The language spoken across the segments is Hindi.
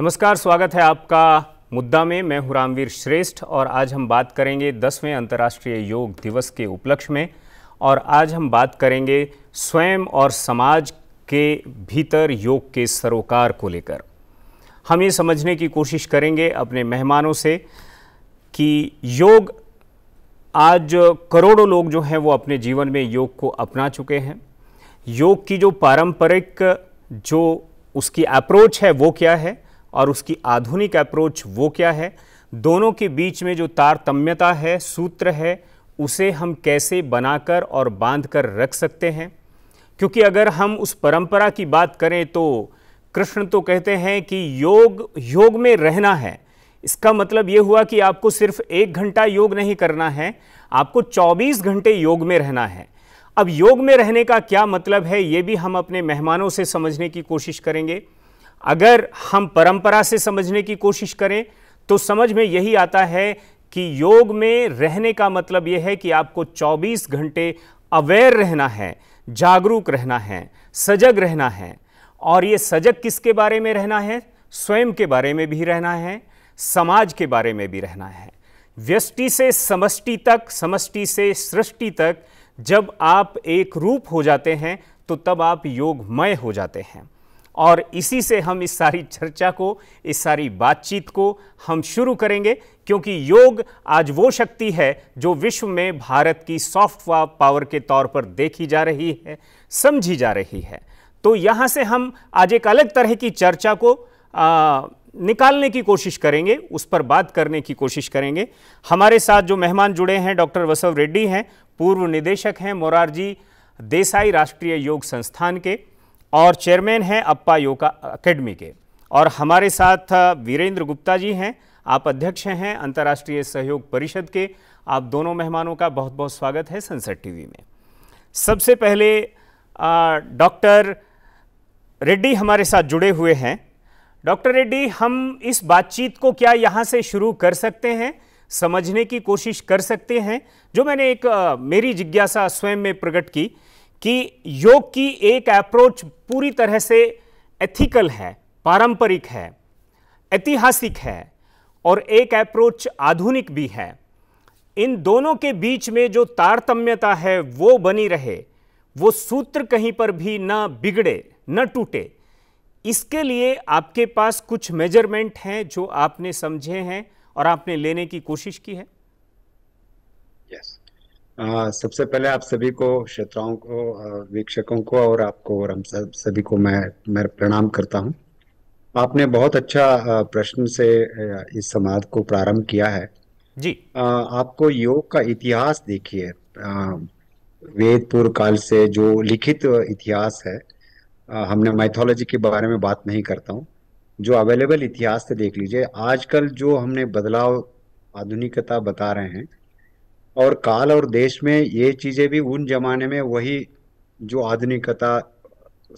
नमस्कार स्वागत है आपका मुद्दा में मैं हूं रामवीर श्रेष्ठ और आज हम बात करेंगे दसवें अंतर्राष्ट्रीय योग दिवस के उपलक्ष्य में और आज हम बात करेंगे स्वयं और समाज के भीतर योग के सरोकार को लेकर हम ये समझने की कोशिश करेंगे अपने मेहमानों से कि योग आज करोड़ों लोग जो हैं वो अपने जीवन में योग को अपना चुके हैं योग की जो पारंपरिक जो उसकी अप्रोच है वो क्या है और उसकी आधुनिक अप्रोच वो क्या है दोनों के बीच में जो तारतम्यता है सूत्र है उसे हम कैसे बनाकर और बांध कर रख सकते हैं क्योंकि अगर हम उस परंपरा की बात करें तो कृष्ण तो कहते हैं कि योग योग में रहना है इसका मतलब ये हुआ कि आपको सिर्फ एक घंटा योग नहीं करना है आपको 24 घंटे योग में रहना है अब योग में रहने का क्या मतलब है ये भी हम अपने मेहमानों से समझने की कोशिश करेंगे अगर हम परंपरा से समझने की कोशिश करें तो समझ में यही आता है कि योग में रहने का मतलब यह है कि आपको 24 घंटे अवेयर रहना है जागरूक रहना है सजग रहना है और ये सजग किसके बारे में रहना है स्वयं के बारे में भी रहना है समाज के बारे में भी रहना है व्यष्टि से समष्टि तक समष्टि से सृष्टि तक जब आप एक रूप हो जाते हैं तो तब आप योगमय हो जाते हैं और इसी से हम इस सारी चर्चा को इस सारी बातचीत को हम शुरू करेंगे क्योंकि योग आज वो शक्ति है जो विश्व में भारत की सॉफ्ट पावर के तौर पर देखी जा रही है समझी जा रही है तो यहाँ से हम आज एक अलग तरह की चर्चा को आ, निकालने की कोशिश करेंगे उस पर बात करने की कोशिश करेंगे हमारे साथ जो मेहमान जुड़े हैं डॉक्टर वसव रेड्डी हैं पूर्व निदेशक हैं मोरारजी देसाई राष्ट्रीय योग संस्थान के और चेयरमैन हैं अप्पा योगा अकेडमी के और हमारे साथ वीरेंद्र गुप्ता जी हैं आप अध्यक्ष हैं अंतर्राष्ट्रीय सहयोग परिषद के आप दोनों मेहमानों का बहुत बहुत स्वागत है संसद टीवी में सबसे पहले डॉक्टर रेड्डी हमारे साथ जुड़े हुए हैं डॉक्टर रेड्डी हम इस बातचीत को क्या यहाँ से शुरू कर सकते हैं समझने की कोशिश कर सकते हैं जो मैंने एक आ, मेरी जिज्ञासा स्वयं में प्रकट की कि योग की एक अप्रोच पूरी तरह से एथिकल है पारंपरिक है ऐतिहासिक है और एक अप्रोच आधुनिक भी है इन दोनों के बीच में जो तारतम्यता है वो बनी रहे वो सूत्र कहीं पर भी ना बिगड़े न टूटे इसके लिए आपके पास कुछ मेजरमेंट हैं जो आपने समझे हैं और आपने लेने की कोशिश की है यस yes. सबसे पहले आप सभी को श्रोताओं को वीक्षकों को और आपको और हम सब सभी को मैं मैं प्रणाम करता हूँ आपने बहुत अच्छा प्रश्न से इस समाज को प्रारंभ किया है जी आ, आपको योग का इतिहास देखिए वेद पूर्व काल से जो लिखित इतिहास है आ, हमने माइथोलॉजी के बारे में बात नहीं करता हूँ जो अवेलेबल इतिहास से देख लीजिए आजकल जो हमने बदलाव आधुनिकता बता रहे हैं और काल और देश में ये चीज़ें भी उन जमाने में वही जो आधुनिकता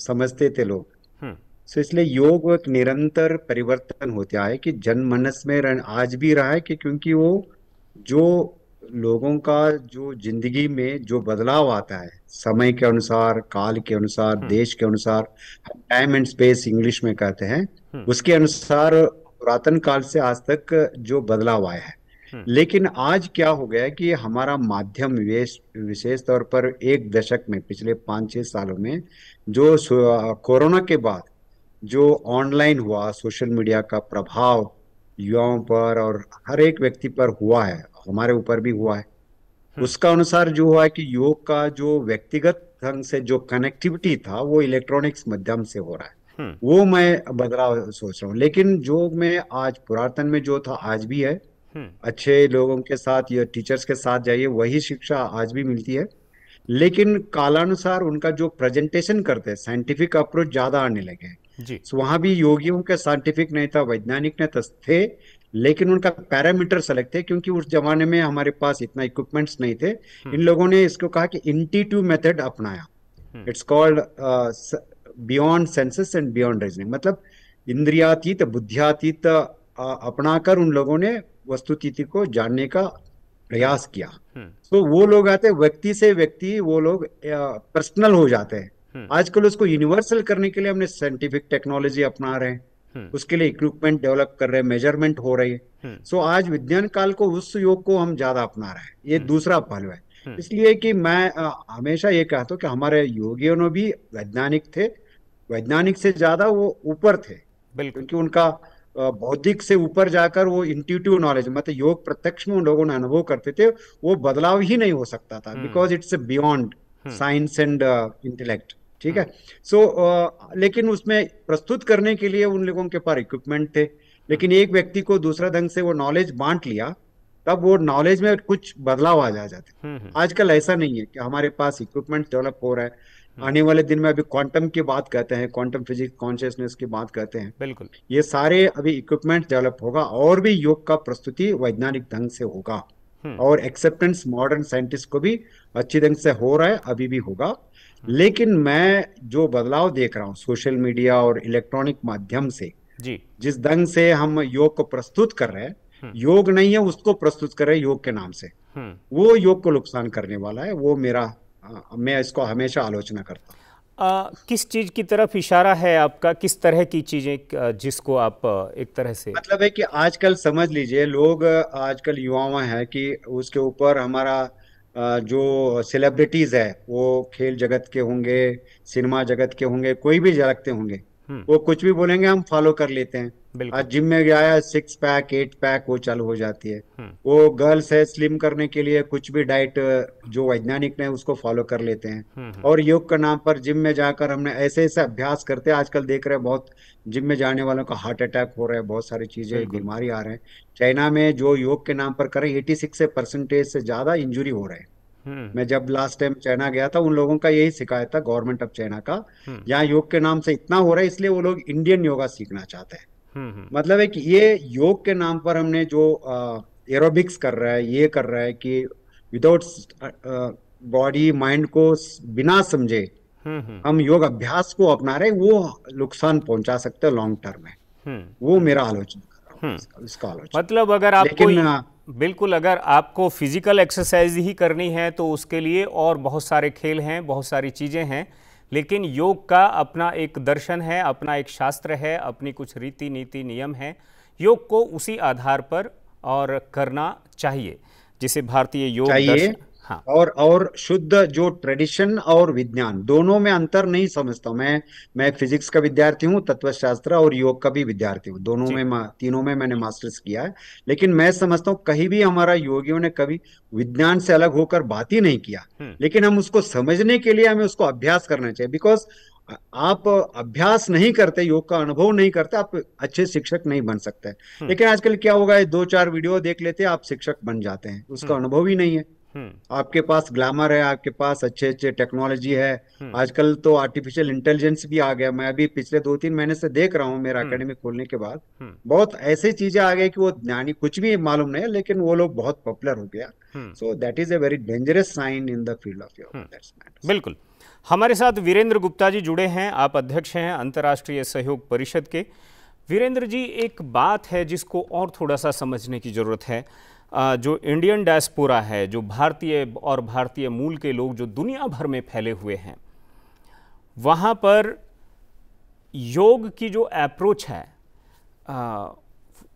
समझते थे लोग सो हम्म। इसलिए योग एक निरंतर परिवर्तन होता है कि मनस में रन आज भी रहा है कि क्योंकि वो जो लोगों का जो जिंदगी में जो बदलाव आता है समय के अनुसार काल के अनुसार हम्म। देश के अनुसार टाइम एंड स्पेस इंग्लिश में कहते हैं हम्म। उसके अनुसार पुरातन काल से आज तक जो बदलाव आया है हम्म। लेकिन आज क्या हो गया है कि हमारा माध्यम विशेष तौर पर एक दशक में पिछले पांच छह सालों में जो कोरोना के बाद जो ऑनलाइन हुआ सोशल मीडिया का प्रभाव युवाओं पर और हर एक व्यक्ति पर हुआ है हमारे ऊपर भी हुआ है हम्म। उसका अनुसार जो हुआ है कि योग का जो व्यक्तिगत ढंग से जो कनेक्टिविटी था वो इलेक्ट्रॉनिक्स माध्यम से हो रहा है हम्म। वो मैं बदलाव सोच रहा हूँ लेकिन जो मैं आज पुरातन में जो था आज भी है हम्म। अच्छे लोगों के साथ या टीचर्स के साथ जाइए वही शिक्षा आज भी मिलती है लेकिन कालानुसार उनका जो प्रेजेंटेशन करते हैं साइंटिफिक अप्रोच ज़्यादा आने लगे हैं so, वहां भी योगियों के साइंटिफिक नहीं था वैज्ञानिक नहीं थे लेकिन उनका पैरामीटर अलग थे क्योंकि उस जमाने में हमारे पास इतना इक्विपमेंट्स नहीं थे हम्म। इन लोगों ने इसको कहा कि इंटीट्यू मेथड अपनाया it's called beyond senses and beyond reasoning मतलब इंद्रियातीत बुद्धियातीत uh, अपनाकर उन लोगों ने वस्तुतिथि को जानने का प्रयास किया हम्म। तो वो लोग आते व्यक्ति से व्यक्ति वो लोग पर्सनल हो जाते हैं हम्म। आजकल उसको यूनिवर्सल करने के लिए हमने साइंटिफिक टेक्नोलॉजी अपना रहे हैं हम्म। उसके लिए इक्विपमेंट डेवलप कर रहे हैं मेजरमेंट हो रही है सो so, आज विज्ञान काल को उस योग को हम ज्यादा अपना रहे हैं ये दूसरा पहलू है इसलिए कि मैं हमेशा ये कहता हूँ कि हमारे योगियों भी वैज्ञानिक थे वैज्ञानिक से ज्यादा वो ऊपर थे क्योंकि उनका बौद्धिक से ऊपर जाकर वो इंट्यूटिव नॉलेज मतलब योग प्रत्यक्ष में उन लोगों ने अनुभव करते थे वो बदलाव ही नहीं हो सकता था because it's beyond science and intellect ठीक है सो हम्म। so, uh, लेकिन उसमें प्रस्तुत करने के लिए उन लोगों के पास इक्विपमेंट थे लेकिन एक व्यक्ति को दूसरा ढंग से वो नॉलेज बांट लिया तब वो नॉलेज में कुछ बदलाव आ जा जाते हम्म, हम्म। आजकल ऐसा नहीं है कि हमारे पास इक्विपमेंट डेवलप हो रहा है हम्म। आने वाले दिन में अभी क्वांटम की बात कहते हैं क्वांटम फिजिक्स कॉन्शियसनेस की बात कहते हैं बिल्कुल ये सारे अभी इक्विपमेंट डेवलप होगा और भी योग का प्रस्तुति वैज्ञानिक ढंग से होगा हम्म। और एक्सेप्टेंस मॉडर्न साइंटिस्ट को भी अच्छी ढंग से हो रहा है अभी भी होगा हम्म। लेकिन मैं जो बदलाव देख रहा हूँ सोशल मीडिया और इलेक्ट्रॉनिक माध्यम से जी जिस ढंग से हम योग को प्रस्तुत कर रहे हैं योग नहीं है उसको प्रस्तुत कर रहे योग के नाम से वो योग को नुकसान करने वाला है वो मेरा हाँ, मैं इसको हमेशा आलोचना करता हूँ आ, किस चीज की तरफ इशारा है आपका किस तरह की चीजें जिसको आप एक तरह से मतलब है कि आजकल समझ लीजिए लोग आजकल युवाओं है कि उसके ऊपर हमारा जो सेलिब्रिटीज है वो खेल जगत के होंगे सिनेमा जगत के होंगे कोई भी जगत के होंगे हम्म। वो कुछ भी बोलेंगे हम फॉलो कर लेते हैं आज जिम में गया है सिक्स पैक एट पैक वो चालू हो जाती है हम्म। वो गर्ल्स है स्लिम करने के लिए कुछ भी डाइट जो वैज्ञानिक ने उसको फॉलो कर लेते हैं हम्म, हम्म। और योग का नाम पर जिम में जाकर हमने ऐसे ऐसे अभ्यास करते हैं आजकल देख रहे हैं बहुत जिम में जाने वालों का हार्ट अटैक हो रहा है बहुत सारी चीजें बीमारी आ रहे हैं चाइना में जो योग के नाम पर करें एटी सिक्स परसेंटेज से ज्यादा इंजुरी हो रहे हैं मैं जब लास्ट टाइम चाइना गया था उन लोगों का यही शिकायत था गवर्नमेंट ऑफ चाइना का यहाँ योग के नाम से इतना हो रहा है इसलिए वो लोग इंडियन योगा सीखना चाहते हैं हम्म, हम्म। मतलब एक ये योग के नाम पर हमने जो एरोबिक्स कर रहा है ये कर रहा है कि विदाउट बॉडी माइंड को बिना समझे हम्म, हम योग अभ्यास को अपना रहे वो नुकसान पहुंचा सकते हैं लॉन्ग टर्म में वो मेरा आलोचना कर रहा हूँ इसका आलोचना मतलब अगर आपको बिल्कुल अगर आपको फिजिकल एक्सरसाइज ही करनी है तो उसके लिए और बहुत सारे खेल हैं बहुत सारी चीज़ें हैं लेकिन योग का अपना एक दर्शन है अपना एक शास्त्र है अपनी कुछ रीति नीति नियम है योग को उसी आधार पर और करना चाहिए जिसे भारतीय योग दर्शन हाँ और और शुद्ध जो ट्रेडिशन और विज्ञान दोनों में अंतर नहीं समझता मैं मैं फिजिक्स का विद्यार्थी हूँ तत्वशास्त्र और योग का भी विद्यार्थी हूँ दोनों में तीनों में मैंने मास्टर्स किया है लेकिन मैं समझता हूँ कहीं भी हमारा योगियों ने कभी विज्ञान से अलग होकर बात ही नहीं किया हम्म। लेकिन हम उसको समझने के लिए हमें उसको अभ्यास करना चाहिए बिकॉज आप अभ्यास नहीं करते योग का अनुभव नहीं करते आप अच्छे शिक्षक नहीं बन सकते हम्म। लेकिन आजकल क्या होगा दो चार वीडियो देख लेते आप शिक्षक बन जाते हैं उसका हम्म। अनुभव ही नहीं है हम्म। आपके पास ग्लैमर है आपके पास अच्छे अच्छे टेक्नोलॉजी है हम्म। आजकल तो आर्टिफिशियल इंटेलिजेंस भी आ गया मैं अभी पिछले दो तीन महीने से देख रहा हूँ मेरा अकेडमी हम्म। खोलने के बाद बहुत ऐसी चीजें आ गई कि वो ज्ञानी कुछ भी मालूम नहीं है लेकिन वो लोग बहुत पॉपुलर हो गया so that is a very dangerous sign in the field of your बिल्कुल हमारे साथ वीरेंद्र गुप्ता जी जुड़े हैं आप अध्यक्ष हैं अंतर्राष्ट्रीय सहयोग परिषद के वीरेंद्र जी एक बात है जिसको और थोड़ा सा समझने की जरूरत है जो इंडियन डायस्पोरा है जो भारतीय और भारतीय मूल के लोग जो दुनिया भर में फैले हुए हैं वहाँ पर योग की जो अप्रोच है आ,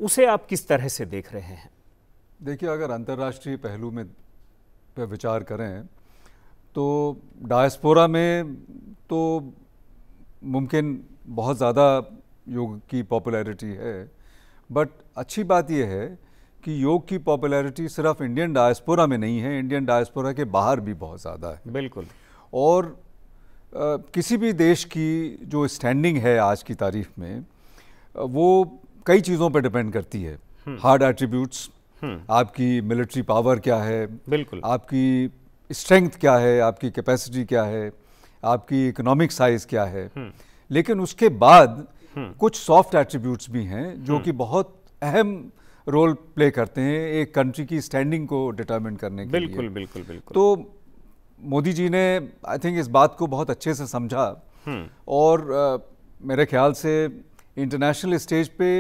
उसे आप किस तरह से देख रहे हैं देखिए अगर अंतर्राष्ट्रीय पहलू में पर विचार करें तो डायस्पोरा में तो मुमकिन बहुत ज़्यादा योग की पॉपुलैरिटी है बट अच्छी बात यह है कि योग की पॉपुलैरिटी सिर्फ इंडियन डायस्पोरा में नहीं है इंडियन डायस्पोरा के बाहर भी बहुत ज़्यादा है बिल्कुल और आ, किसी भी देश की जो स्टैंडिंग है आज की तारीख में वो कई चीज़ों पर डिपेंड करती है हार्ड हम्म। एट्रीब्यूट्स हम्म। आपकी मिलिट्री पावर क्या है बिल्कुल आपकी स्ट्रेंथ क्या है आपकी कैपेसिटी क्या है आपकी इकोनॉमिक साइज क्या है हम्म। लेकिन उसके बाद कुछ सॉफ्ट एट्रीब्यूट्स भी हैं जो कि बहुत अहम रोल प्ले करते हैं एक कंट्री की स्टैंडिंग को डिटर्मिन करने के बिल्कुल, लिए बिल्कुल बिल्कुल तो मोदी जी ने आई थिंक इस बात को बहुत अच्छे से समझा हम्म। और आ, मेरे ख्याल से इंटरनेशनल स्टेज पे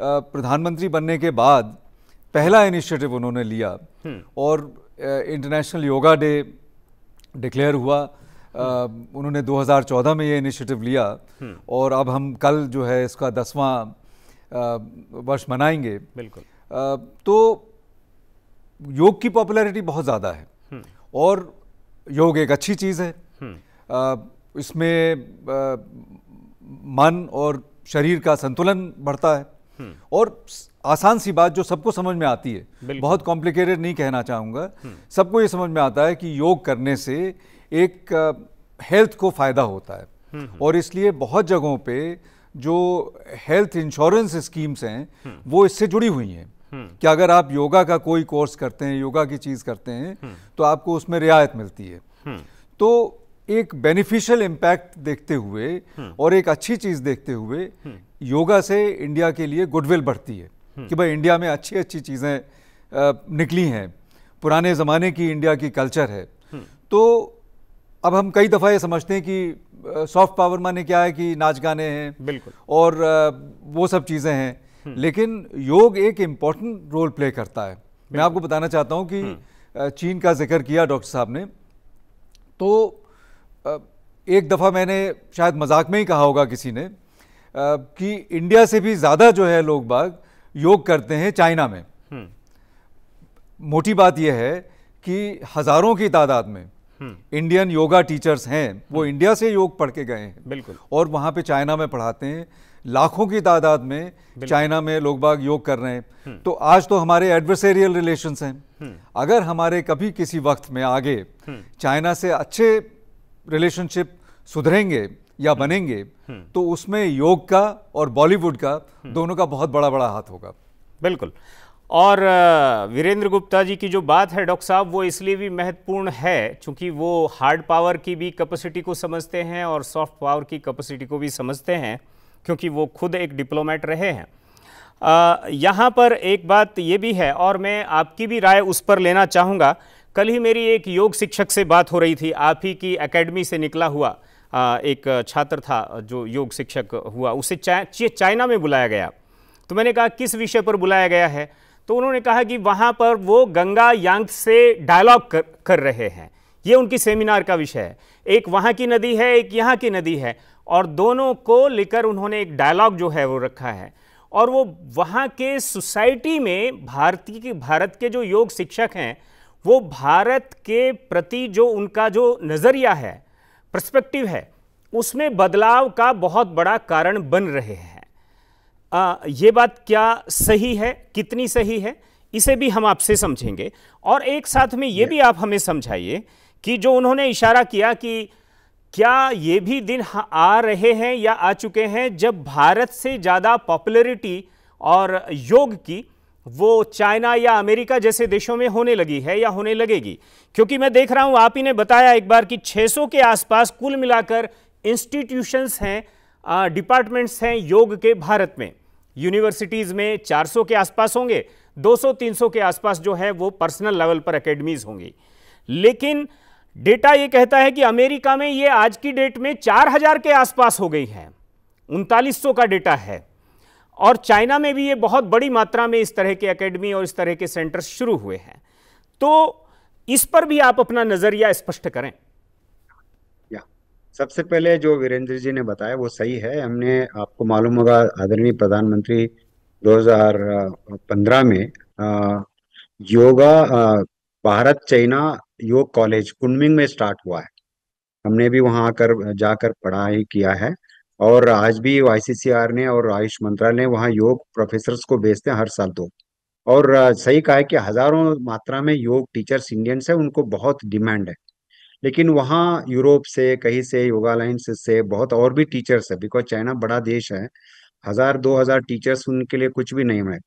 प्रधानमंत्री बनने के बाद पहला इनिशिएटिव उन्होंने लिया हम्म। और इंटरनेशनल योगा डे डिक्लेयर हुआ हम्म। उन्होंने 2014 में ये इनिशिएटिव लिया और अब हम कल जो है इसका दसवां वर्ष मनाएंगे बिल्कुल तो योग की पॉपुलैरिटी बहुत ज़्यादा है हम्म। और योग एक अच्छी चीज़ है हम्म। इसमें मन और शरीर का संतुलन बढ़ता है हम्म। और आसान सी बात जो सबको समझ में आती है बहुत कॉम्प्लिकेटेड नहीं कहना चाहूँगा सबको ये समझ में आता है कि योग करने से एक हेल्थ को फ़ायदा होता है और इसलिए बहुत जगहों पे जो हेल्थ इंश्योरेंस स्कीम्स हैं वो इससे जुड़ी हुई हैं कि अगर आप योगा का कोई कोर्स करते हैं योगा की चीज़ करते हैं तो आपको उसमें रियायत मिलती है तो एक बेनिफिशियल इम्पैक्ट देखते हुए और एक अच्छी चीज़ देखते हुए योगा से इंडिया के लिए गुडविल बढ़ती है कि भाई इंडिया में अच्छी अच्छी चीज़ें निकली हैं पुराने ज़माने की इंडिया की कल्चर है तो अब हम कई दफ़ा ये समझते हैं कि सॉफ्ट पावर माने क्या है कि नाच गाने हैं बिल्कुल और वो सब चीज़ें हैं हम्म। लेकिन योग एक इम्पॉर्टेंट रोल प्ले करता है मैं आपको बताना चाहता हूँ कि हम्म। चीन का जिक्र किया डॉक्टर साहब ने तो एक दफ़ा मैंने शायद मजाक में ही कहा होगा किसी ने कि इंडिया से भी ज़्यादा जो है लोग बाग योग करते हैं चाइना में हम्म। मोटी बात यह है कि हज़ारों की तादाद में इंडियन योगा टीचर्स हैं वो इंडिया hmm. से योग पढ़ के गए हैं बिल्कुल और वहाँ पे चाइना में पढ़ाते हैं लाखों की तादाद में चाइना में लोग बाग योग कर रहे हैं hmm. तो आज तो हमारे एडवर्सेरियल रिलेशंस हैं hmm. अगर हमारे कभी किसी वक्त में आगे चाइना से अच्छे रिलेशनशिप सुधरेंगे या बनेंगे तो उसमें योग का और बॉलीवुड का दोनों का बहुत बड़ा बड़ा हाथ होगा बिल्कुल और वीरेंद्र गुप्ता जी की जो बात है डॉक्टर साहब वो इसलिए भी महत्वपूर्ण है क्योंकि वो हार्ड पावर की भी कैपेसिटी को समझते हैं और सॉफ्ट पावर की कैपेसिटी को भी समझते हैं क्योंकि वो खुद एक डिप्लोमेट रहे हैं यहाँ पर एक बात ये भी है और मैं आपकी भी राय उस पर लेना चाहूँगा कल ही मेरी एक योग शिक्षक से बात हो रही थी आप ही की अकेडमी से निकला हुआ आ, एक छात्र था जो योग शिक्षक हुआ उसे चाइना में बुलाया गया तो मैंने कहा किस विषय पर बुलाया गया है तो उन्होंने कहा कि वहाँ पर वो गंगा यांग से डायलॉग कर, कर रहे हैं ये उनकी सेमिनार का विषय है एक वहाँ की नदी है एक यहाँ की नदी है और दोनों को लेकर उन्होंने एक डायलॉग जो है वो रखा है और वो वहाँ के सोसाइटी में भारतीय भारत के जो योग शिक्षक हैं वो भारत के प्रति जो उनका जो नज़रिया है प्रस्पेक्टिव है उसमें बदलाव का बहुत बड़ा कारण बन रहे हैं आ, ये बात क्या सही है कितनी सही है इसे भी हम आपसे समझेंगे और एक साथ में ये भी आप हमें समझाइए कि जो उन्होंने इशारा किया कि क्या ये भी दिन आ रहे हैं या आ चुके हैं जब भारत से ज़्यादा पॉपुलरिटी और योग की वो चाइना या अमेरिका जैसे देशों में होने लगी है या होने लगेगी क्योंकि मैं देख रहा हूँ आप ही ने बताया एक बार कि 600 के आसपास कुल मिलाकर इंस्टीट्यूशंस हैं डिपार्टमेंट्स हैं योग के भारत में यूनिवर्सिटीज़ में 400 के आसपास होंगे 200-300 के आसपास जो है वो पर्सनल लेवल पर अकेडमीज़ होंगी लेकिन डेटा ये कहता है कि अमेरिका में ये आज की डेट में 4000 के आसपास हो गई है उनतालीस का डेटा है और चाइना में भी ये बहुत बड़ी मात्रा में इस तरह के अकेडमी और इस तरह के सेंटर शुरू हुए हैं तो इस पर भी आप अपना नज़रिया स्पष्ट करें सबसे पहले जो वीरेंद्र जी ने बताया वो सही है हमने आपको मालूम होगा आदरणीय प्रधानमंत्री 2015 में yoga Bharat China yoga college Kunming में स्टार्ट हुआ है हमने भी वहां आकर जाकर पढ़ाई किया है और आज भी आईसीसीआर ने और आयुष मंत्रालय ने वहाँ योग प्रोफेसर को भेजते हैं हर साल दो तो। और सही कहा है कि हजारों मात्रा में योग टीचर्स इंडियंस है उनको बहुत डिमांड है लेकिन वहाँ यूरोप से कहीं से योगालाइंस से बहुत और भी टीचर्स है बिकॉज चाइना बड़ा देश है हज़ार दो हज़ार टीचर्स उनके लिए कुछ भी नहीं है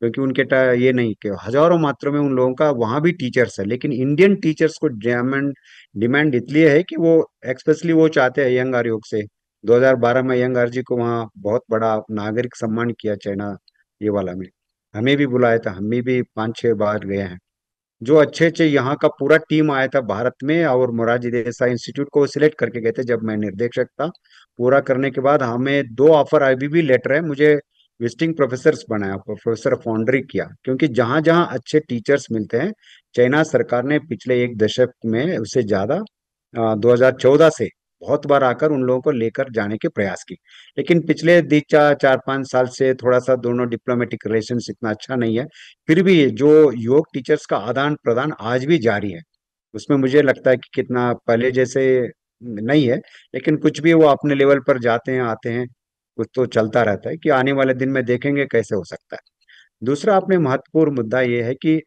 क्योंकि उनके ये नहीं कि हजारों मात्रा में उन लोगों का वहाँ भी टीचर्स है लेकिन इंडियन टीचर्स को डिमांड डिमांड इसलिए है कि वो एक्सपेशली वो चाहते हैं यंग योग से 2012 में यंग जी को वहाँ बहुत बड़ा नागरिक सम्मान किया चाइना ये वाला में हमें भी बुलाया था हम भी पाँच छः बार गए हैं जो अच्छे अच्छे यहाँ का पूरा टीम आया था भारत में और मोरारजी देसाई इंस्टीट्यूट को सिलेक्ट करके गए थे जब मैं निर्देशक था पूरा करने के बाद हमें दो ऑफर अभी भी लेटर है मुझे विजिटिंग प्रोफेसर बनाया प्रोफेसर फाउंड्री किया क्योंकि जहां जहाँ अच्छे टीचर्स मिलते हैं चाइना सरकार ने पिछले एक दशक में उससे ज़्यादा दो से बहुत बार आकर उन लोगों को लेकर जाने के प्रयास की लेकिन पिछले दीचा चार पांच साल से थोड़ा सा दोनों डिप्लोमेटिक रिलेशन इतना अच्छा नहीं है फिर भी जो योग टीचर्स का आदान प्रदान आज भी जारी है उसमें मुझे लगता है कि कितना पहले जैसे नहीं है लेकिन कुछ भी वो अपने लेवल पर जाते हैं आते हैं कुछ तो चलता रहता है कि आने वाले दिन में देखेंगे कैसे हो सकता है दूसरा आपने महत्वपूर्ण मुद्दा ये है कि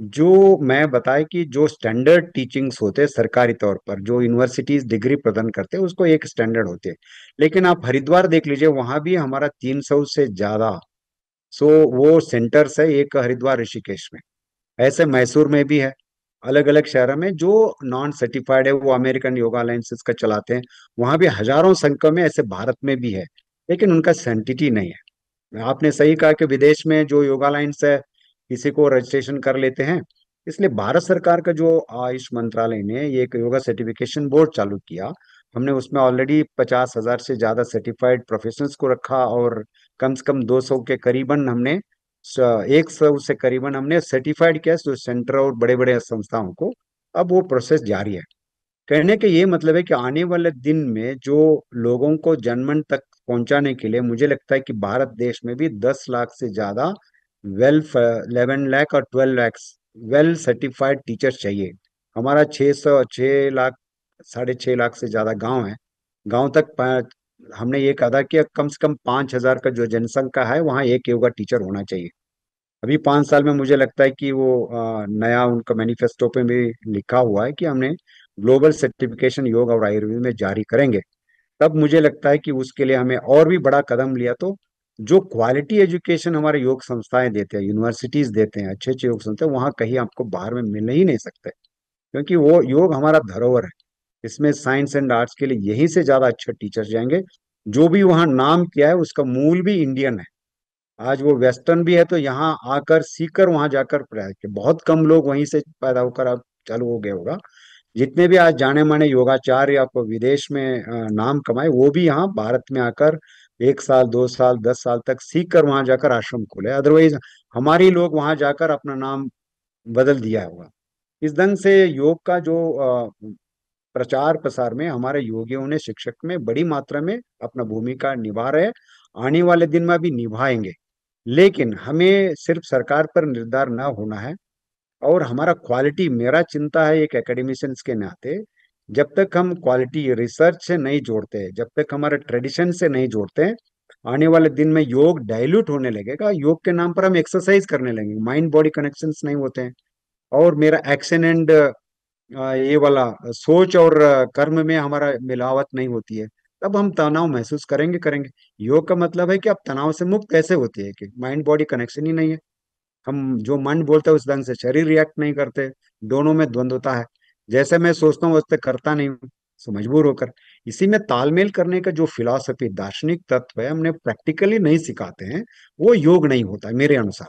जो मैं बताया कि जो स्टैंडर्ड टीचिंग्स होते हैं सरकारी तौर पर जो यूनिवर्सिटीज डिग्री प्रदान करते हैं उसको एक स्टैंडर्ड होते हैं लेकिन आप हरिद्वार देख लीजिए वहां भी हमारा 300 से ज्यादा सो वो सेंटर्स है एक हरिद्वार ऋषिकेश में ऐसे मैसूर में भी है अलग अलग शहरों में जो नॉन सर्टिफाइड है वो अमेरिकन योगा अलायसेस का चलाते हैं वहां भी हजारों संख्या में ऐसे भारत में भी है लेकिन उनका सेंटिटी नहीं है आपने सही कहा कि विदेश में जो योगा लाइन्स है इसी को रजिस्ट्रेशन कर लेते हैं इसलिए भारत सरकार का जो आयुष मंत्रालय ने ये एक योगा सर्टिफिकेशन बोर्ड चालू किया हमने उसमें ऑलरेडी पचास हजार से ज्यादा सर्टिफाइड प्रोफेशनल्स को रखा और कम से कम 200 के करीबन हमने एक सौ से करीबन हमने सर्टिफाइड किया जो तो सेंटर और बड़े बड़े संस्थाओं को अब वो प्रोसेस जारी है कहने के ये मतलब है कि आने वाले दिन में जो लोगों को जनमन तक पहुंचाने के लिए मुझे लगता है कि भारत देश में भी 10 लाख से ज्यादा वेल इलेवन लाख और twelve lakhs well certified teachers चाहिए हमारा छः सौ छः लाख साढ़े छः लाख से ज़्यादा गांव है गांव तक हमने ये कहा था कि कम से कम पाँच हज़ार का जो जनसंख्या है वहाँ एक योगा टीचर होना चाहिए अभी पाँच साल में मुझे लगता है कि वो नया उनका मैनिफेस्टो पे भी लिखा हुआ है कि हमने ग्लोबल सर्टिफिकेशन योग और आयुर्वेद में जारी करेंगे तब मुझे लगता है कि उसके लिए हमें और भी बड़ा कदम लिया तो जो क्वालिटी एजुकेशन हमारे योग संस्थाएं देते हैं यूनिवर्सिटीज देते हैं अच्छे अच्छे योग संस्थाएं वहां कहीं आपको बाहर में मिल ही नहीं सकते क्योंकि वो योग हमारा धरोहर है इसमें साइंस एंड आर्ट्स के लिए यहीं से ज़्यादा अच्छे टीचर्स जाएंगे जो भी वहाँ नाम किया है उसका मूल भी इंडियन है आज वो वेस्टर्न भी है तो यहाँ आकर सीख कर वहाँ जाकर बहुत कम लोग वहीं से पैदा होकर अब चालू हो गया होगा जितने भी आज जाने माने योगाचार्य आपको विदेश में नाम कमाए वो भी यहाँ भारत में आकर एक साल दो साल दस साल तक सीख कर वहां जाकर आश्रम खोले अदरवाइज हमारे लोग वहां जाकर अपना नाम बदल दिया होगा इस ढंग से योग का जो प्रचार प्रसार में हमारे योगियों ने शिक्षक में बड़ी मात्रा में अपना भूमिका निभा रहे आने वाले दिन में भी निभाएंगे लेकिन हमें सिर्फ सरकार पर निर्धार न होना है और हमारा क्वालिटी मेरा चिंता है एक एकेडमिशियंस के नाते जब तक हम क्वालिटी रिसर्च से नहीं जोड़ते जब तक हमारे ट्रेडिशन से नहीं जोड़ते आने वाले दिन में योग डाइल्यूट होने लगेगा योग के नाम पर हम एक्सरसाइज करने लगेंगे माइंड बॉडी कनेक्शन नहीं होते हैं और मेरा एक्शन एंड ये वाला सोच और कर्म में हमारा मिलावट नहीं होती है तब हम तनाव महसूस करेंगे करेंगे योग का मतलब है कि आप तनाव से मुक्त कैसे होते हैं कि माइंड बॉडी कनेक्शन ही नहीं है हम जो मन बोलते हैं उस ढंग से शरीर रिएक्ट नहीं करते दोनों में द्वंद्वता है जैसे मैं सोचता हूँ वैसे करता नहीं हूँ मजबूर होकर इसी में तालमेल करने का जो फिलॉसफी दार्शनिक तत्व है हमने प्रैक्टिकली नहीं सिखाते हैं वो योग नहीं होता मेरे अनुसार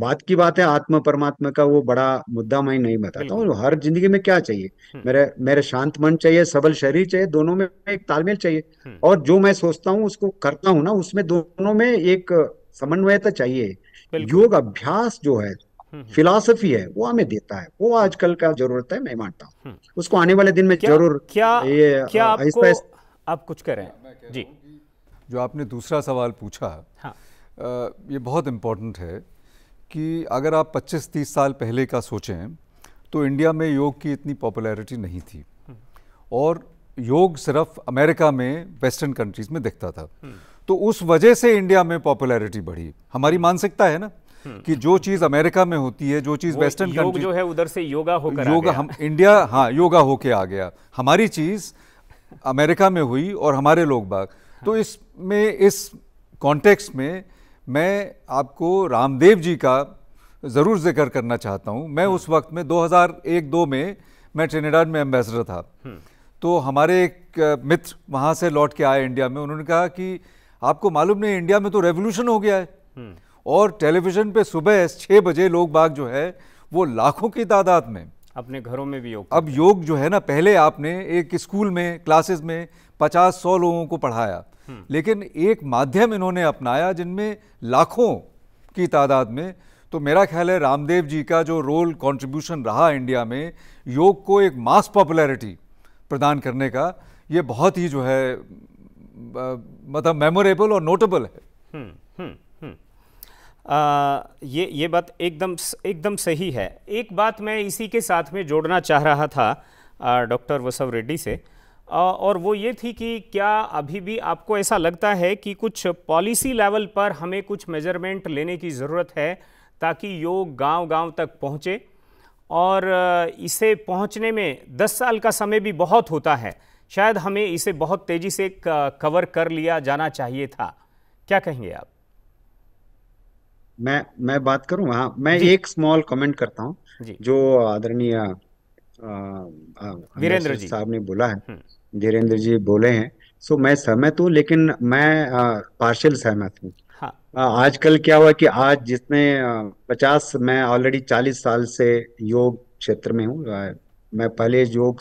बात की बात है आत्म परमात्मा का वो बड़ा मुद्दा मैं नहीं बताता हूँ हर जिंदगी में क्या चाहिए हम्म। मेरे मेरे शांत मन चाहिए सबल शरीर चाहिए दोनों में एक तालमेल चाहिए हम्म। और जो मैं सोचता हूँ उसको करता हूँ ना उसमें दोनों में एक समन्वयता चाहिए योग अभ्यास जो है फिलॉसफी हम्म। है वो हमें देता है वो आजकल का जरूरत है मैं मानता हूँ हम्म। उसको आने वाले दिन में क्या, जरूर क्या ये क्या आ, आपको, इस आप कुछ कह रहे हैं जी जो आपने दूसरा सवाल पूछा हाँ। आ, ये बहुत इम्पोर्टेंट है कि अगर आप 25-30 साल पहले का सोचें तो इंडिया में योग की इतनी पॉपुलैरिटी नहीं थी हम्म। और योग सिर्फ अमेरिका में वेस्टर्न कंट्रीज में दिखता था तो उस वजह से इंडिया में पॉपुलैरिटी बढ़ी हमारी मानसिकता है ना हम्म। कि जो चीज़ अमेरिका में होती है जो चीज़ वेस्टर्न कंट्री जो है उधर से योगा होकर योगा हम इंडिया हाँ योगा होके आ गया हमारी चीज़ अमेरिका में हुई और हमारे लोग बाग तो इसमें इस कॉन्टेक्स्ट में मैं आपको रामदेव जी का ज़रूर जिक्र करना चाहता हूँ मैं हम्म। उस वक्त में 2001-2 में मैं ट्रेनेडाड में एम्बेसडर था हम्म। तो हमारे एक मित्र वहां से लौट के आए इंडिया में उन्होंने कहा कि आपको मालूम नहीं इंडिया में तो रेवोल्यूशन हो गया है और टेलीविज़न पे सुबह छः बजे लोग बाग जो है वो लाखों की तादाद में अपने घरों में भी योग अब योग जो है ना पहले आपने एक स्कूल में क्लासेस में पचास सौ लोगों को पढ़ाया हम्म। लेकिन एक माध्यम इन्होंने अपनाया जिनमें लाखों की तादाद में तो मेरा ख्याल है रामदेव जी का जो रोल कंट्रीब्यूशन रहा इंडिया में योग को एक मास पॉपुलैरिटी प्रदान करने का ये बहुत ही जो है मतलब मेमोरेबल और नोटेबल है हुँ, हम्म, हुँ. हम्म। आ, ये ये बात एकदम एकदम सही है एक बात मैं इसी के साथ में जोड़ना चाह रहा था डॉक्टर वसव रेड्डी से आ, और वो ये थी कि क्या अभी भी आपको ऐसा लगता है कि कुछ पॉलिसी लेवल पर हमें कुछ मेजरमेंट लेने की ज़रूरत है ताकि योग गांव-गांव तक पहुँचे और इसे पहुँचने में दस साल का समय भी बहुत होता है शायद हमें इसे बहुत तेज़ी से कवर कर लिया जाना चाहिए था क्या कहेंगे आप मैं मैं बात करूं हाँ मैं एक स्मॉल कमेंट करता हूं जो आदरणीय वीरेंद्र जी साहब ने बोला है वीरेंद्र हम्म। जी बोले हैं सो मैं सहमत हूँ लेकिन मैं पार्शियल सहमत हूँ हाँ। आजकल क्या हुआ कि आज जिसने पचास मैं ऑलरेडी चालीस साल से योग क्षेत्र में हूँ मैं पहले योग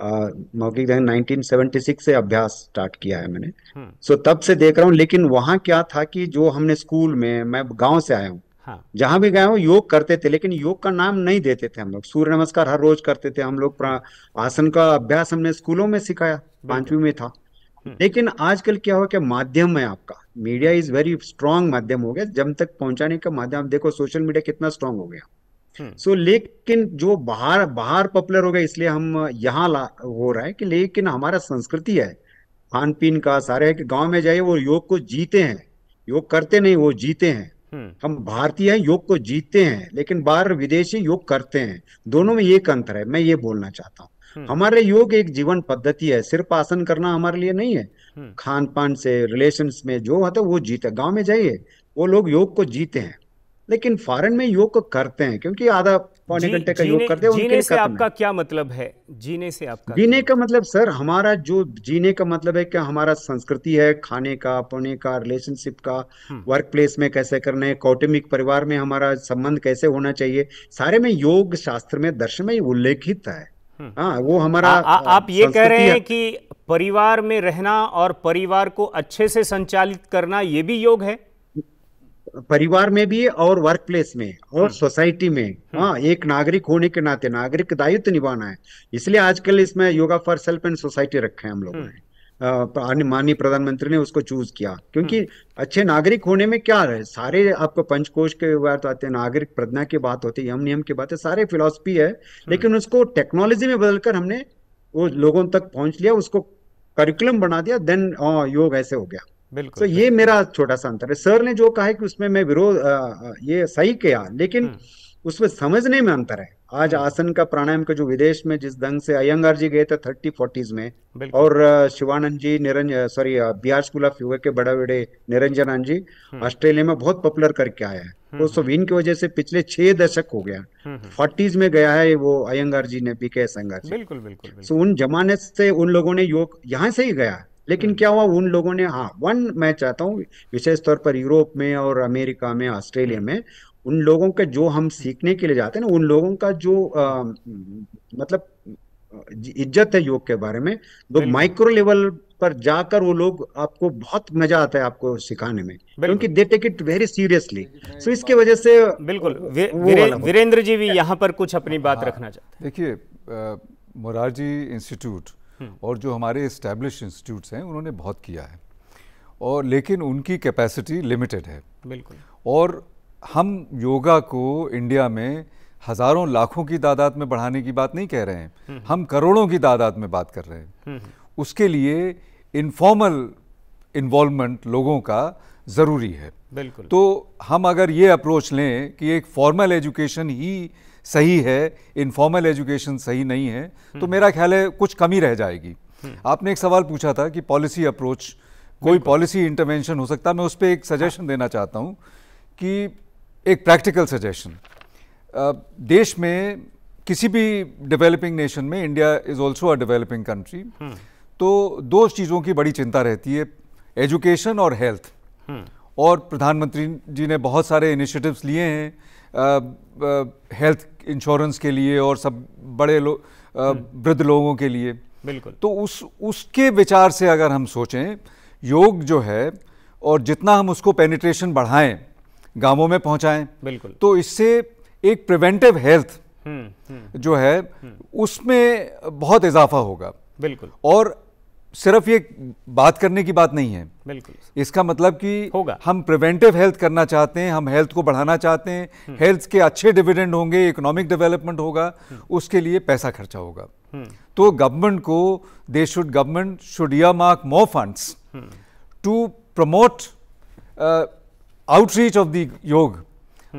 मौखिक दहन 1976 से अभ्यास स्टार्ट किया है मैंने सो हम्म। तब से देख रहा हूँ लेकिन वहां क्या था कि जो हमने स्कूल में मैं गांव से आया हूँ हाँ। जहां भी गए हो योग करते थे लेकिन योग का नाम नहीं देते थे हम लोग सूर्य नमस्कार हर रोज करते थे हम लोग आसन का अभ्यास हमने स्कूलों में सिखाया पांचवी में था हम्म। लेकिन आजकल क्या हो क्या माध्यम है आपका मीडिया इज वेरी स्ट्रांग माध्यम हो गया जब तक पहुंचाने का माध्यम देखो सोशल मीडिया कितना स्ट्रांग हो गया सो हम्म। so, लेकिन जो बाहर बाहर पॉपुलर हो गया इसलिए हम यहाँ हो रहा है कि लेकिन हमारा संस्कृति है खान पीन का सारे है कि गांव में जाइए वो योग को जीते हैं योग करते नहीं वो जीते हैं हम्म। हम भारतीय योग को जीते हैं लेकिन बाहर विदेशी योग करते हैं दोनों में एक अंतर है मैं ये बोलना चाहता हूँ हम्म। हमारे योग एक जीवन पद्धति है सिर्फ आसन करना हमारे लिए नहीं है खान पान से रिलेशन में जो होता है वो जीते गाँव में जाइए वो लोग योग को जीते हैं लेकिन फॉरन में योग करते हैं क्योंकि आधा पौने घंटे का योग करते हैं जीने से आपका क्या मतलब है जीने से आपका जीने का मतलब सर हमारा जो जीने का मतलब है क्या हमारा संस्कृति है खाने का पौने का रिलेशनशिप का वर्क हम्म। प्लेस में कैसे करना है कौटुंबिक परिवार में हमारा संबंध कैसे होना चाहिए सारे में योग शास्त्र में दर्शन में उल्लेखित है हम्म। हाँ वो हमारा आ, आ, आप ये कह रहे हैं कि परिवार में रहना और परिवार को अच्छे से संचालित करना ये भी योग है परिवार में भी और वर्क प्लेस में और सोसाइटी हम्म। में हम्म। हाँ एक नागरिक होने के नाते नागरिक दायित्व निभाना है इसलिए आजकल इसमें yoga for self and society रखे हैं हम लोगों हम्म। ने माननीय प्रधानमंत्री ने उसको चूज किया क्योंकि अच्छे नागरिक होने में क्या है सारे आपको पंचकोश के तो आते हैं नागरिक प्रज्ञा की बात होती है यम नियम की बात है सारे फिलोसफी है लेकिन उसको टेक्नोलॉजी में बदलकर हमने वो लोगों तक पहुंच लिया उसको करिकुलम बना दिया देन योग ऐसे हो गया बिल्कुल तो so, ये मेरा छोटा सा अंतर है सर ने जो कहा है कि उसमें मैं विरोध ये सही किया लेकिन हम्म। उसमें समझने में अंतर है आज हम्म। आसन का प्राणायाम का जो विदेश में जिस ढंग से अयंगार जी गए थे थर्टी फोर्टीज में और Shivanand ji Niranjan sorry Bihar school of yoga के बड़ा बड़े निरंजन जी हम्म। ऑस्ट्रेलिया में बहुत पॉपुलर करके आया है तो सोविन की वजह से पिछले छह दशक हो गया फोर्टीज में गया है वो अयंगार जी ने पी के अयंगार जी बिल्कुल बिल्कुल सो उन जमाने से उन लोगों ने योग यहाँ से ही गया लेकिन हम्म। क्या हुआ उन लोगों ने हाँ वन मैं चाहता हूँ विशेष तौर पर यूरोप में और अमेरिका में ऑस्ट्रेलिया हम्म। में उन लोगों का जो हम हम्म। सीखने के लिए जाते हैं ना उन लोगों का जो आ, मतलब इज्जत है योग के बारे में तो माइक्रो लेवल पर जाकर वो लोग आपको बहुत मजा आता है आपको सिखाने में क्योंकि they take it very seriously so इसके वजह से बिल्कुल वे, वीरेंद्र जी भी यहाँ पर कुछ अपनी बात हाँ। रखना चाहते देखिए मोरारजी इंस्टीट्यूट हम्म। और जो हमारे इस्टेब्लिश इंस्टीट्यूट्स हैं उन्होंने बहुत किया है और लेकिन उनकी कैपेसिटी लिमिटेड है बिल्कुल और हम योगा को इंडिया में हज़ारों लाखों की तादाद में बढ़ाने की बात नहीं कह रहे हैं हम्म। हम करोड़ों की तादाद में बात कर रहे हैं हम्म, उसके लिए इनफॉर्मल इन्वॉल्वमेंट लोगों का ज़रूरी है बिल्कुल तो हम अगर ये अप्रोच लें कि एक फॉर्मल एजुकेशन ही सही है इनफॉर्मल एजुकेशन सही नहीं है तो मेरा ख्याल है कुछ कमी रह जाएगी आपने एक सवाल पूछा था कि पॉलिसी अप्रोच कोई पॉलिसी इंटरवेंशन हो सकता मैं उस पर एक सजेशन हाँ। देना चाहता हूँ कि एक प्रैक्टिकल सजेशन देश में किसी भी डेवलपिंग नेशन में India is also a developing country तो दो चीज़ों की बड़ी चिंता रहती है एजुकेशन और हेल्थ हम्म। और प्रधानमंत्री जी ने बहुत सारे इनिशिएटिव्स लिए हैं हेल्थ इंश्योरेंस के लिए और सब बड़े लोग हम्म। वृद्ध लोगों के लिए बिल्कुल तो उस उसके विचार से अगर हम सोचें योग जो है और जितना हम उसको पेनिट्रेशन बढ़ाएं गांवों में पहुंचाएं बिल्कुल तो इससे एक प्रिवेंटिव हेल्थ हम्म, हम्म। जो है उसमें बहुत इजाफा होगा बिल्कुल और सिर्फ ये बात करने की बात नहीं है बिल्कुल इसका मतलब कि होगा हम प्रिवेंटिव हेल्थ करना चाहते हैं हम हेल्थ को बढ़ाना चाहते हैं हेल्थ हम्म। के अच्छे डिविडेंड होंगे इकोनॉमिक डेवलपमेंट होगा हम्म। उसके लिए पैसा खर्चा होगा हम्म। तो गवर्नमेंट को दे शुड गवर्नमेंट शुड या mark more funds to promote outreach of the yoga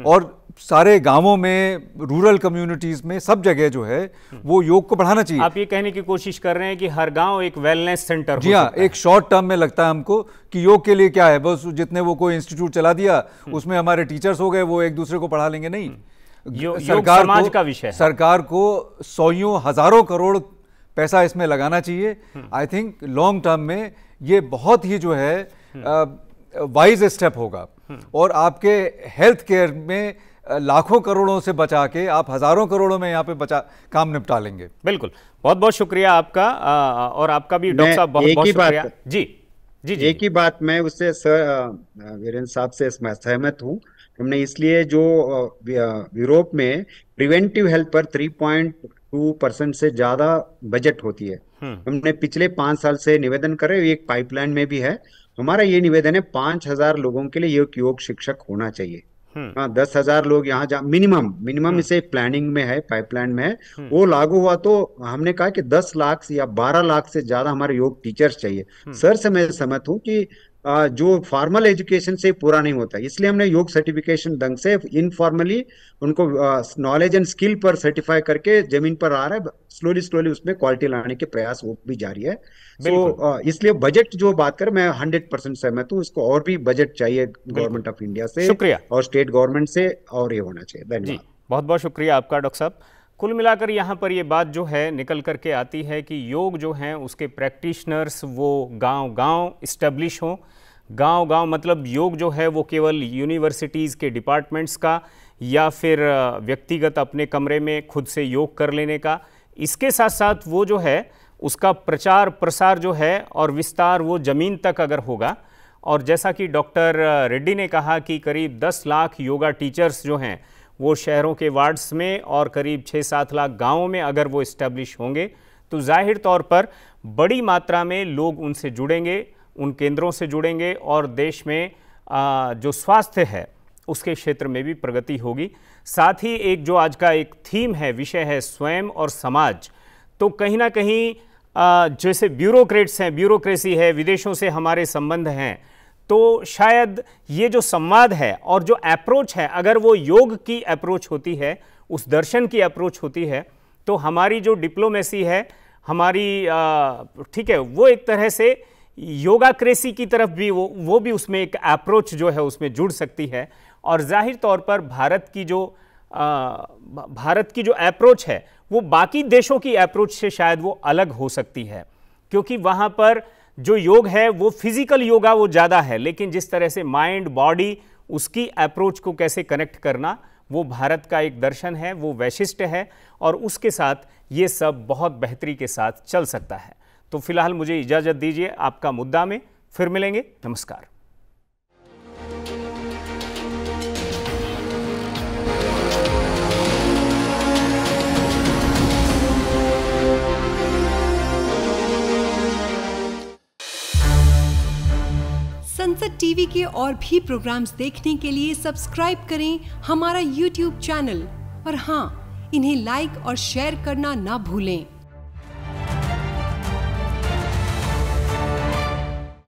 और सारे गांवों में रूरल कम्युनिटीज़ में सब जगह जो है वो योग को बढ़ाना चाहिए आप ये कहने की कोशिश कर रहे हैं कि हर गांव एक वेलनेस सेंटर जी हाँ एक शॉर्ट टर्म में लगता है हमको कि योग के लिए क्या है बस जितने वो कोई इंस्टीट्यूट चला दिया हम्म। उसमें हमारे टीचर्स हो गए वो एक दूसरे को पढ़ा लेंगे नहीं हम्म। यो, सरकार समाज का विषय सरकार को सौयों हजारों करोड़ पैसा इसमें लगाना चाहिए आई थिंक लॉन्ग टर्म में ये बहुत ही जो है वाइज हम्म। स्टेप होगा और आपके हेल्थ केयर में लाखों करोड़ों से बचा के आप हज़ारों करोड़ों में यहाँ पे बचा काम निपटा लेंगे बिल्कुल बहुत बहुत शुक्रिया आपका और आपका भी डॉक्टर साहब बहुत बहुत शुक्रिया जी जी जी एक ही बात मैं उससे सर वीरेंद्र साहब से सहमत हूँ हमने इसलिए जो यूरोप में प्रिवेंटिव हेल्थ पर 3.2 परसेंट से ज़्यादा बजट होती है हम्म। हमने पिछले पांच साल से निवेदन करे एक पाइपलाइन में भी है हमारा ये निवेदन है पांच हज़ार लोगों के लिए योग योग शिक्षक होना चाहिए हम्म। हाँ दस हजार लोग यहाँ जा मिनिमम हम्म। मिनिमम इसे प्लानिंग में है पाइपलाइन में है हम्म। वो लागू हुआ तो हमने कहा कि दस लाख या बारह लाख से ज्यादा हमारे योग टीचर्स चाहिए सर से मैं सहमत हूँ कि जो फॉर्मल एजुकेशन से पूरा नहीं होता इसलिए हमने योग सर्टिफिकेशन ढंग से इनफॉर्मली उनको नॉलेज एंड स्किल पर सर्टिफाई करके जमीन पर आ रहा है स्लोली स्लोली उसमें क्वालिटी लाने के प्रयास वो भी जारी है तो so, इसलिए बजट जो बात कर मैं हंड्रेड परसेंट सहमत हूँ इसको और भी बजट चाहिए गवर्नमेंट ऑफ इंडिया से शुक्रिया और स्टेट गवर्नमेंट से और ये होना चाहिए धन्यवाद बहुत बहुत शुक्रिया आपका डॉक्टर साहब कुल मिलाकर यहाँ पर ये बात जो है निकल कर के आती है कि योग जो हैं उसके प्रैक्टिशनर्स वो गांव गांव इस्टेब्लिश हों गांव गांव मतलब योग जो है वो केवल यूनिवर्सिटीज़ के डिपार्टमेंट्स का या फिर व्यक्तिगत अपने कमरे में खुद से योग कर लेने का इसके साथ साथ वो जो है उसका प्रचार प्रसार जो है और विस्तार वो ज़मीन तक अगर होगा और जैसा कि डॉक्टर रेड्डी ने कहा कि करीब 10 लाख योगा टीचर्स जो हैं वो शहरों के वार्ड्स में और करीब छः सात लाख गाँवों में अगर वो इस्टेब्लिश होंगे तो जाहिर तौर पर बड़ी मात्रा में लोग उनसे जुड़ेंगे उन केंद्रों से जुड़ेंगे और देश में जो स्वास्थ्य है उसके क्षेत्र में भी प्रगति होगी साथ ही एक जो आज का एक थीम है विषय है स्वयं और समाज तो कहीं ना कहीं जैसे ब्यूरोक्रेट्स हैं ब्यूरोक्रेसी है विदेशों से हमारे संबंध हैं तो शायद ये जो संवाद है और जो अप्रोच है अगर वो योग की अप्रोच होती है उस दर्शन की अप्रोच होती है तो हमारी जो डिप्लोमेसी है हमारी ठीक है वो एक तरह से योगाक्रेसी की तरफ भी वो वो भी उसमें एक अप्रोच जो है उसमें जुड़ सकती है और जाहिर तौर पर भारत की जो आ, भारत की जो अप्रोच है वो बाकी देशों की अप्रोच से शायद वो अलग हो सकती है क्योंकि वहाँ पर जो योग है वो फिजिकल योगा वो ज़्यादा है लेकिन जिस तरह से माइंड बॉडी उसकी अप्रोच को कैसे कनेक्ट करना वो भारत का एक दर्शन है वो वैशिष्ट है और उसके साथ ये सब बहुत बेहतरी के साथ चल सकता है तो फिलहाल मुझे इजाज़त दीजिए आपका मुद्दा में फिर मिलेंगे नमस्कार संसद टीवी के और भी प्रोग्राम्स देखने के लिए सब्सक्राइब करें हमारा यूट्यूब चैनल और हाँ इन्हें लाइक और शेयर करना ना भूलें